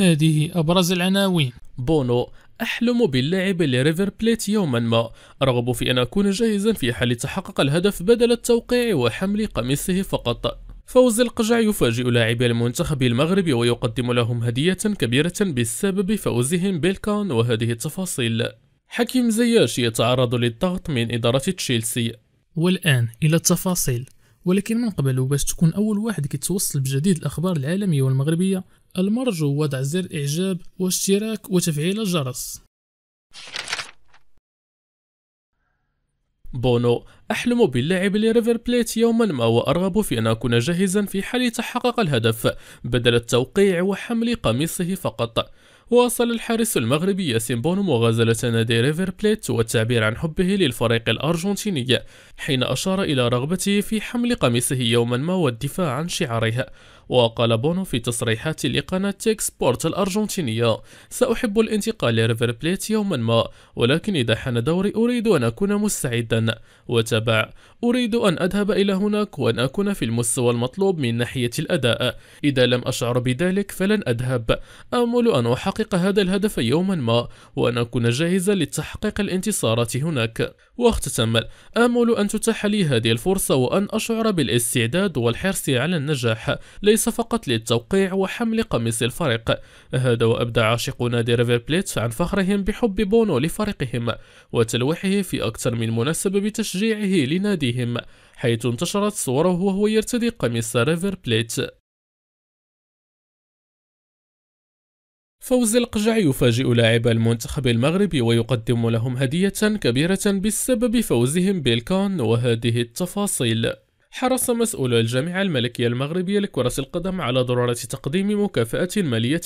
هذه أبرز العناوين بونو أحلم باللعب لريفر بليت يوما ما أرغب في أن أكون جاهزا في حال تحقق الهدف بدل التوقيع وحمل قميصه فقط فوز القجع يفاجئ لاعبي المنتخب المغربي ويقدم لهم هدية كبيرة بسبب فوزهم بالكان وهذه التفاصيل حكيم زياش يتعرض للضغط من إدارة تشيلسي والآن إلى التفاصيل ولكن من قبل وباش تكون أول واحد كيتوصل بجديد الأخبار العالمية والمغربية المرجو وضع زر إعجاب واشتراك وتفعيل الجرس بونو أحلم باللعب لريفر بليت يوما ما وأرغب في أن أكون جاهزا في حال تحقق الهدف بدل التوقيع وحمل قميصه فقط واصل الحارس المغربي ياسين بونو مغازلة نادي ريفر بليت والتعبير عن حبه للفريق الأرجنتيني حين أشار إلى رغبته في حمل قميصه يوما ما والدفاع عن شعارها وقال بونو في تصريحات لقناة تيك سبورت الأرجنتينية سأحب الانتقال لريفر بليت يوما ما ولكن إذا حان دوري أريد أن أكون مستعدا وتابع أريد أن أذهب إلى هناك وأن أكون في المستوى المطلوب من ناحية الأداء إذا لم أشعر بذلك فلن أذهب آمل أن أحقق هذا الهدف يوما ما وأن أكون جاهزا لتحقيق الانتصارات هناك واختتم آمل أن تتاح لي هذه الفرصة وأن أشعر بالاستعداد والحرص على النجاح ليس وليس فقط للتوقيع وحمل قميص الفريق هذا وأبدى عاشق نادي ريفر بليت عن فخرهم بحب بونو لفريقهم وتلويحه في أكثر من مناسبة بتشجيعه لناديهم حيث انتشرت صوره وهو يرتدي قميص ريفر بليت فوز القجع يفاجئ لاعب المنتخب المغربي ويقدم لهم هدية كبيرة بسبب فوزهم بالكون وهذه التفاصيل حرص مسؤولو الجامعة الملكية المغربية لكرة القدم على ضرورة تقديم مكافأة مالية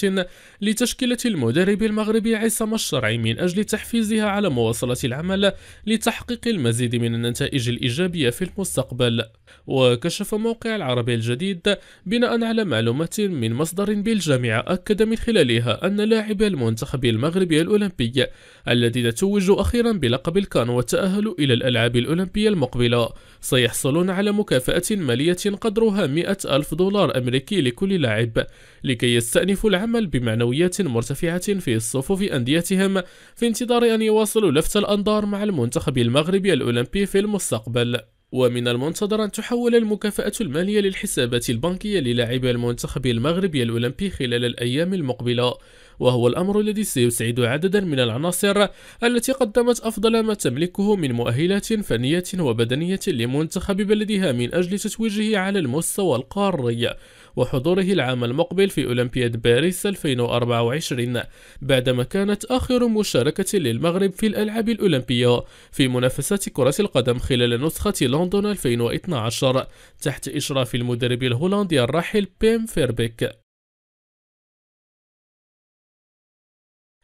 لتشكيلة المدرب المغربي عصام الشرعي من أجل تحفيزها على مواصلة العمل لتحقيق المزيد من النتائج الإيجابية في المستقبل وكشف موقع العربي الجديد بناء على معلومات من مصدر بالجامعة أكد من خلالها أن لاعب المنتخب المغربي الأولمبي الذين توجوا أخيرا بلقب الكان والتأهل إلى الألعاب الأولمبية المقبلة سيحصلون على مكافأة مكافأة مالية قدرها 100 ألف دولار أمريكي لكل لاعب لكي يستأنفوا العمل بمعنويات مرتفعة في صفوف أنديتهم في انتظار أن يواصلوا لفت الأنظار مع المنتخب المغربي الأولمبي في المستقبل ومن المنتظر أن تحول المكافأة المالية للحسابات البنكية للاعبي المنتخب المغربي الأولمبي خلال الأيام المقبلة وهو الأمر الذي سيسعد عددا من العناصر التي قدمت أفضل ما تملكه من مؤهلات فنية وبدنية لمنتخب بلدها من أجل تتويجه على المستوى القاري وحضوره العام المقبل في أولمبياد باريس 2024 بعدما كانت آخر مشاركة للمغرب في الألعاب الأولمبية في منافسات كرة القدم خلال نسخة لندن 2012 تحت إشراف المدرب الهولندي الراحل بيم فيربيك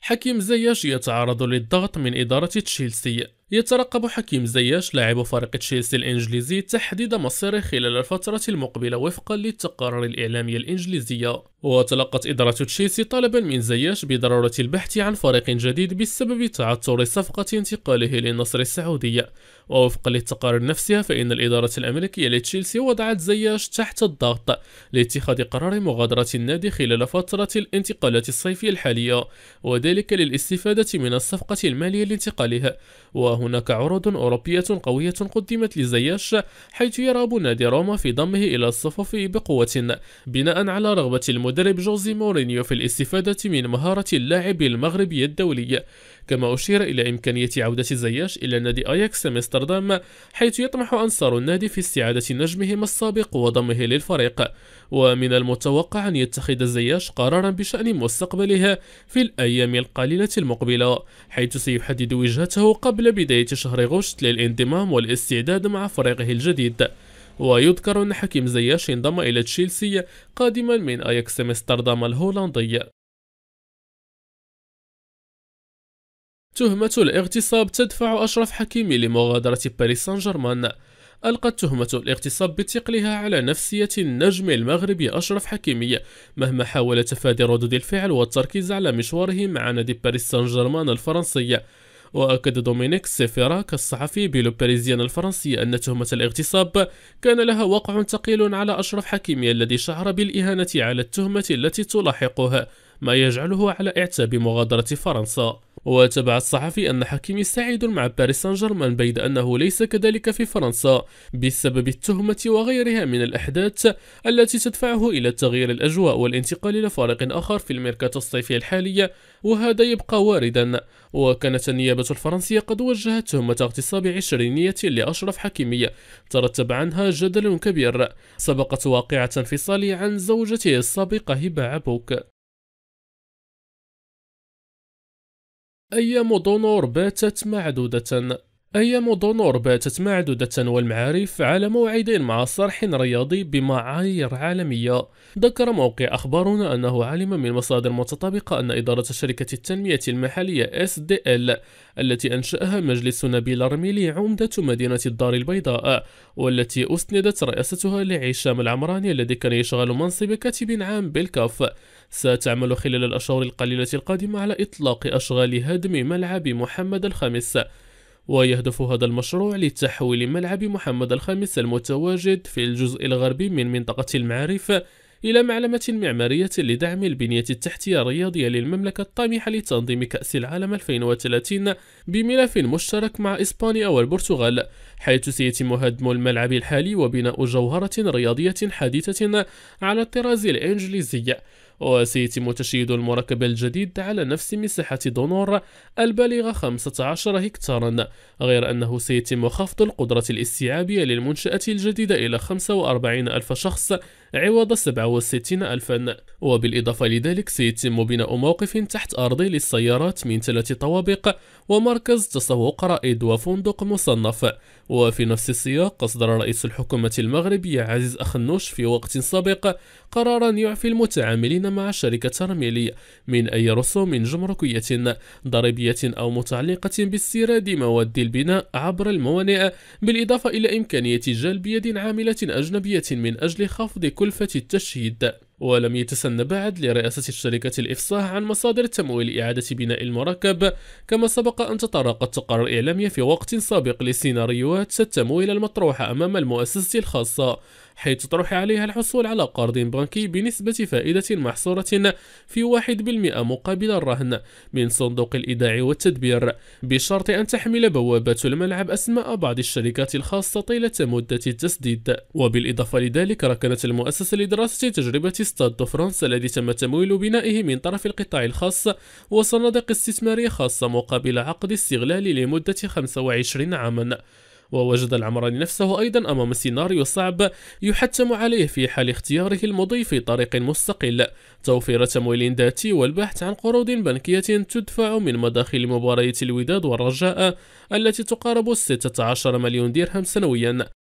حكيم زياش يتعرض للضغط من إدارة تشيلسي يترقب حكيم زياش لاعب فريق تشيلسي الإنجليزي تحديد مصيره خلال الفترة المقبلة وفقا للتقارير الإعلامية الإنجليزية وتلقت إدارة تشيلسي طلبا من زياش بضرورة البحث عن فريق جديد بسبب تعثر صفقة انتقاله للنصر السعودي ووفقا للتقارير نفسها فإن الإدارة الأمريكية لتشيلسي وضعت زياش تحت الضغط لاتخاذ قرار مغادرة النادي خلال فترة الانتقالات الصيفية الحالية وذلك للاستفادة من الصفقة المالية لانتقاله وهناك عروض أوروبية قوية قدمت لزياش حيث يرغب نادي روما في ضمه إلى الصفوف بقوة بناء على رغبة المدرب جوزي مورينيو في الاستفادة من مهارة اللاعب المغربي الدولي كما أشير إلى إمكانية عودة زياش إلى نادي أياكس أمستردام حيث يطمح أنصار النادي في استعادة نجمهم السابق وضمه للفريق ومن المتوقع أن يتخذ زياش قرارا بشأن مستقبله في الأيام القليلة المقبلة حيث سيحدد وجهته قبل بداية شهر غشت للانضمام والاستعداد مع فريقه الجديد ويذكر أن حكيم زياش انضم إلى تشيلسي قادما من أياكس أمستردام الهولندي تهمة الاغتصاب تدفع أشرف حكيمي لمغادرة باريس سان جيرمان ألقت تهمة الاغتصاب بثقلها على نفسية النجم المغربي أشرف حكيمي مهما حاول تفادي ردود الفعل والتركيز على مشواره مع نادي باريس سان جيرمان الفرنسي وأكد دومينيك سيفيراك الصحفي بلو باريزيان الفرنسي أن تهمة الاغتصاب كان لها وقع ثقيل على أشرف حكيمي الذي شعر بالإهانة على التهمة التي تلاحقه ما يجعله على إعتاب مغادرة فرنسا وتبع الصحفي أن حكيمي سعيد مع باريس سان جيرمان بيد أنه ليس كذلك في فرنسا بسبب التهمة وغيرها من الأحداث التي تدفعه إلى تغيير الأجواء والانتقال إلى فريق آخر في الميركاتو الصيفي الحالية وهذا يبقى واردا وكانت النيابة الفرنسية قد وجهت تهمة اغتصاب عشرينية لأشرف حكيمي ترتب عنها جدل كبير سبقت واقعة انفصاله عن زوجته السابقة هبة عبوك أيام دونور باتت معدودة أيام دونور باتت معدودة والمعارف على موعد مع صرح رياضي بمعايير عالمية ذكر موقع أخبارنا أنه علم من مصادر متطابقة أن إدارة شركة التنمية المحلية SDL التي أنشأها مجلس نبيل رميلي عمدة مدينة الدار البيضاء والتي أسندت رئاستها لعشام العمراني الذي كان يشغل منصب كاتب عام بالكاف ستعمل خلال الأشهر القليلة القادمة على إطلاق أشغال هدم ملعب محمد الخامس ويهدف هذا المشروع لتحويل ملعب محمد الخامس المتواجد في الجزء الغربي من منطقة المعارف إلى معلمة معمارية لدعم البنية التحتية الرياضية للمملكة الطامحة لتنظيم كأس العالم 2030 بملف مشترك مع إسبانيا والبرتغال حيث سيتم هدم الملعب الحالي وبناء جوهرة رياضية حديثة على الطراز الإنجليزي وسيتم تشييد المركب الجديد على نفس مساحة دونور البالغة 15 هكتارا غير أنه سيتم خفض القدرة الاستيعابية للمنشأة الجديدة إلى 45 ألف شخص عوض 67 ألفا وبالإضافة لذلك سيتم بناء موقف تحت أرضي للسيارات من ثلاث طوابق ومركز تسوق رائد وفندق مصنف وفي نفس السياق أصدر رئيس الحكومة المغربية عزيز أخنوش في وقت سابق قرارا يعفي المتعاملين مع شركة رميلي من أي رسوم جمركية ضريبية أو متعلقة باستيراد مواد البناء عبر الموانئ بالإضافة إلى إمكانية جلب يد عاملة أجنبية من أجل خفض كلفة التشييد ولم يتسن بعد لرئاسة الشركة الإفصاح عن مصادر تمويل إعادة بناء المركب كما سبق أن تطرق التقارير الإعلامية في وقت سابق لسيناريوهات التمويل المطروحة أمام المؤسسة الخاصة حيث تطرح عليها الحصول على قرض بنكي بنسبة فائدة محصورة في 1% مقابل الرهن من صندوق الإيداع والتدبير بشرط أن تحمل بوابة الملعب أسماء بعض الشركات الخاصة طيلة مدة التسديد وبالإضافة لذلك ركنت المؤسسة لدراسة تجربة ستاد دو فرانس الذي تم تمويل بنائه من طرف القطاع الخاص وصناديق استثمارية خاصة مقابل عقد استغلال لمدة 25 عاما ووجد العمراني نفسه أيضا أمام سيناريو صعب يحتم عليه في حال اختياره المضي في طريق مستقل توفير تمويل ذاتي والبحث عن قروض بنكية تدفع من مداخل مباريات الوداد والرجاء التي تقارب 16 مليون درهم سنويا